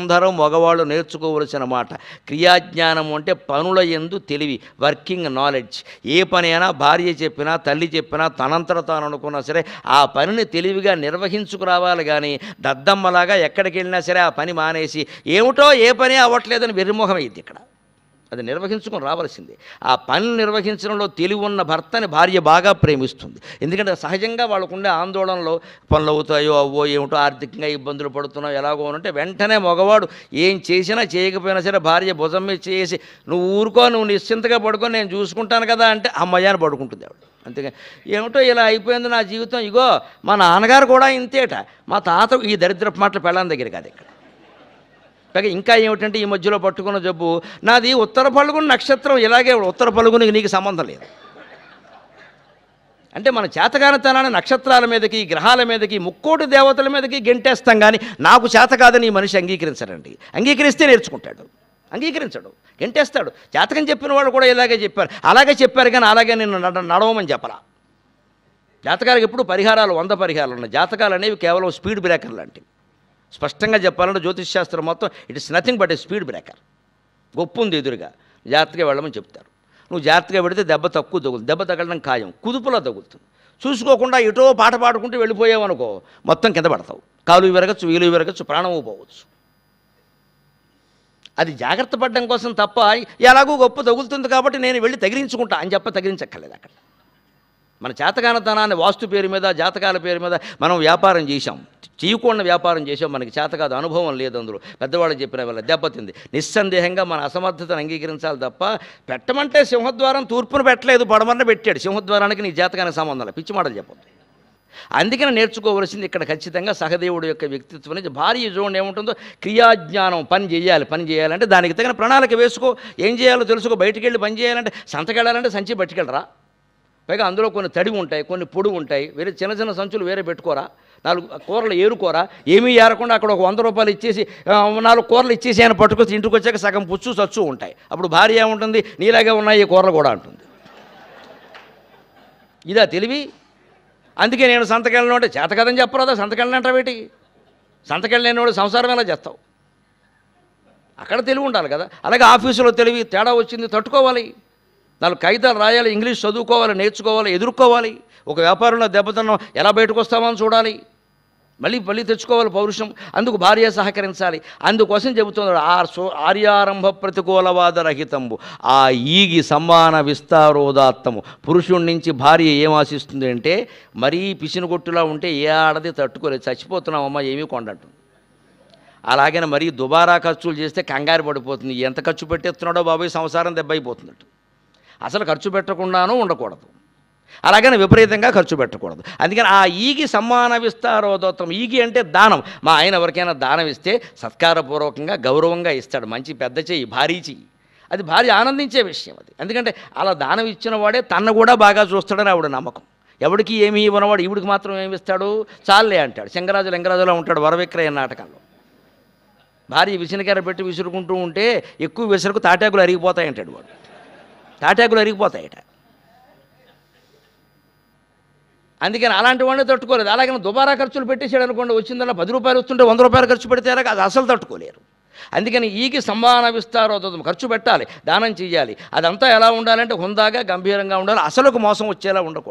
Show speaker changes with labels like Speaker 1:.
Speaker 1: అందరం మగవాళ్ళు నేర్చుకోవలసిన మాట క్రియాజ్ఞానం అంటే పనుల ఎందు తెలివి వర్కింగ్ నాలెడ్జ్ ఏ పని అయినా భార్య చెప్పినా తల్లి చెప్పినా తనంతర తాను అనుకున్నా సరే ఆ పనిని తెలివిగా నిర్వహించుకురావాలి కానీ దద్దమ్మలాగా ఎక్కడికి వెళ్ళినా సరే ఆ పని మానేసి ఏమిటో ఏ పని అవ్వట్లేదని వెర్రిమోహం ఇక్కడ అది నిర్వహించుకొని రావాల్సిందే ఆ పనిని నిర్వహించడంలో తెలివి ఉన్న భర్తని భార్య బాగా ప్రేమిస్తుంది ఎందుకంటే సహజంగా వాళ్ళకుండే ఆందోళనలో పనులు అవుతాయో అవో ఏమిటో ఆర్థికంగా ఇబ్బందులు పడుతున్నావు ఎలాగో అంటే వెంటనే మగవాడు ఏం చేసినా చేయకపోయినా సరే భార్య భుజం మీద చేసి నువ్వు ఊరుకో నువ్వు నిశ్చింతగా పడుకొని నేను చూసుకుంటాను కదా అంటే అమ్మయ్యాన్ని పడుకుంటుంది ఆవిడ అంతేగా ఏమిటో ఇలా అయిపోయింది నా జీవితం ఇగో మా నాన్నగారు కూడా ఇంతేట మా తాత ఈ దరిద్రపు మాటలు పెళ్ళాని దగ్గర కాదు ఇక్కడ కాగా ఇంకా ఏమిటంటే ఈ మధ్యలో పట్టుకున్న జబ్బు నాది ఉత్తర పలుగుని నక్షత్రం ఇలాగే ఉత్తర పలుగునికి నీకు సంబంధం లేదు అంటే మన చేతకానితనాన్ని నక్షత్రాల మీదకి గ్రహాల మీదకి ముక్కోటి దేవతల మీదకి గెంటేస్తాం కానీ నాకు చేత కాదని ఈ మనిషి అంగీకరించడండి అంగీకరిస్తే నేర్చుకుంటాడు అంగీకరించడు గెంటేస్తాడు జాతకం చెప్పిన వాళ్ళు కూడా ఇలాగే చెప్పారు అలాగే చెప్పారు కానీ అలాగే నేను నడవమని చెప్పరా జాతకాలకు ఎప్పుడు పరిహారాలు వంద పరిహారాలు ఉన్నాయి జాతకాలు అనేవి కేవలం స్పీడ్ బ్రేకర్ లాంటివి స్పష్టంగా చెప్పాలంటే జ్యోతిష్ శాస్త్రం మొత్తం it is nothing but a speed breaker గొప్ప ఉంది ఎదురుగా జాగ్రత్తగా వెళ్ళమని చెప్తారు నువ్వు జాగ్రత్తగా పెడితే దెబ్బ తక్కువ తగులుతుంది దెబ్బ తగలడం ఖాయం కుదుపులో తగులుతుంది చూసుకోకుండా ఎటో పాట పాడుకుంటూ వెళ్ళిపోయావనుకో మొత్తం కింద పడతావు కాలు విరగచ్చు వీలు విరగచ్చు ప్రాణం పోవచ్చు అది జాగ్రత్త పడడం కోసం తప్ప ఎలాగో గొప్ప తగులుతుంది కాబట్టి నేను వెళ్ళి తగిలించుకుంటా అని చెప్ప తగిలించక్కర్లేదు అక్కడ మన చేతకానతనాన్ని వాస్తు పేరు మీద జాతకాల పేరు మీద మనం వ్యాపారం చేశాం చేయకుండా వ్యాపారం చేసాం మనకి చేత కాదు అనుభవం లేదు అందులో పెద్దవాళ్ళు చెప్పిన వల్ల దెబ్బతింది నిస్సందేహంగా మన అసమర్థతను అంగీకరించాలి తప్ప పెట్టమంటే సింహద్వారం తూర్పును పెట్టలేదు పడమన్న పెట్టాడు సింహద్వారానికి నీ జాతకానికి సంబంధం లేదు పిచ్చి మాటలు చెప్పొద్దు అందుకని నేర్చుకోవలసింది ఇక్కడ ఖచ్చితంగా సహదేవుడు యొక్క వ్యక్తిత్వం నుంచి భారీ జోన్ ఏముంటుందో క్రియాజ్ఞానం పని చేయాలి పని చేయాలంటే దానికి తగిన ప్రణాళిక వేసుకో ఏం చేయాలో తెలుసుకో బయటికి వెళ్ళి పని చేయాలంటే సంతకెళ్ళాలంటే సంచి పట్టుకెళ్ళరా పైగా అందులో కొన్ని తడి ఉంటాయి కొన్ని పొడి ఉంటాయి వేరే చిన్న చిన్న సంచులు వేరే పెట్టుకోరా నాలుగు కూరలు ఏరుకోరా ఏమీ ఏరకుండా అక్కడ ఒక వంద రూపాయలు ఇచ్చేసి నాలుగు కూరలు ఇచ్చేసి ఆయన పట్టుకొచ్చి ఇంటికి వచ్చాక సగం పుచ్చు సచ్చు ఉంటాయి అప్పుడు భార్య ఏముంటుంది నీలాగే ఉన్నాయి ఈ కూరలు కూడా ఉంటుంది ఇదా తెలివి అందుకే నేను సంతకెళ్ళను అంటే కదని చెప్పరాదా సంతకెళ్ళనంటావు ఏంటి సంతకెళ్ళలేనివాడు సంసారం ఎలా చేస్తావు అక్కడ తెలివి ఉండాలి కదా అలాగే ఆఫీసులో తెలివి తేడా వచ్చింది తట్టుకోవాలి నాలుగు కాగితాలు రాయాలి ఇంగ్లీష్ చదువుకోవాలి నేర్చుకోవాలి ఎదుర్కోవాలి ఒక వ్యాపారంలో దెబ్బతనం ఎలా బయటకు వస్తామని చూడాలి మళ్ళీ మళ్ళీ తెచ్చుకోవాలి పౌరుషం అందుకు భార్య సహకరించాలి అందుకోసం చెబుతున్నాడు ఆ సో ఆర్యారంభ ప్రతికూలవాద రహితంబు ఆ ఈగి సమాన విస్తారోదాత్తము పురుషుడి నుంచి భార్య ఏం ఆశిస్తుంది అంటే మరీ కొట్టులా ఉంటే ఏ ఆడది తట్టుకోలేదు చచ్చిపోతున్నామమ్మా ఏమీ కొండంటుంది అలాగే మరీ దుబారా ఖర్చులు చేస్తే కంగారు పడిపోతుంది ఎంత ఖర్చు పెట్టేస్తున్నాడో బాబాయ్ సంసారం దెబ్బైపోతున్నట్టు అసలు ఖర్చు పెట్టకుండానూ ఉండకూడదు అలాగని విపరీతంగా ఖర్చు పెట్టకూడదు అందుకని ఆ ఈగి సమ్మాన విస్తారోదోత్తం ఈగి అంటే దానం మా ఆయన ఎవరికైనా దానం ఇస్తే సత్కారపూర్వకంగా గౌరవంగా ఇస్తాడు మంచి పెద్ద చెయ్యి భారీ చెయ్యి అది భారీ ఆనందించే విషయం అది ఎందుకంటే అలా దానం ఇచ్చిన వాడే తన్ను కూడా బాగా చూస్తాడని ఆవిడ నమ్మకం ఎవడికి ఏమి ఇవ్వనవాడు ఈవిడికి మాత్రం ఏమి ఇస్తాడు చాలే అంటాడు శంకరాజు లింగరాజులో ఉంటాడు వరవిక్రయ నాటకంలో భార్య విసినకెర పెట్టి విసురుకుంటూ ఉంటే ఎక్కువ విసురుకు తాటాకులు అరిగిపోతాయంటాడు వాడు తాటాకులు అరిగిపోతాయట అందుకని అలాంటి వాడిని తట్టుకోలేదు అలాగే దుబారా ఖర్చులు పెట్టేసాడు అనుకోండి వచ్చిందన్న పది రూపాయలు వస్తుంటే వంద రూపాయలు ఖర్చు పెడితే అది అసలు తట్టుకోలేరు అందుకని ఈకి సంభావన విస్తారో ఖర్చు పెట్టాలి దానం చేయాలి అదంతా ఎలా ఉండాలంటే హుందాగా గంభీరంగా ఉండాలి అసలుకు మోసం వచ్చేలా ఉండకూడదు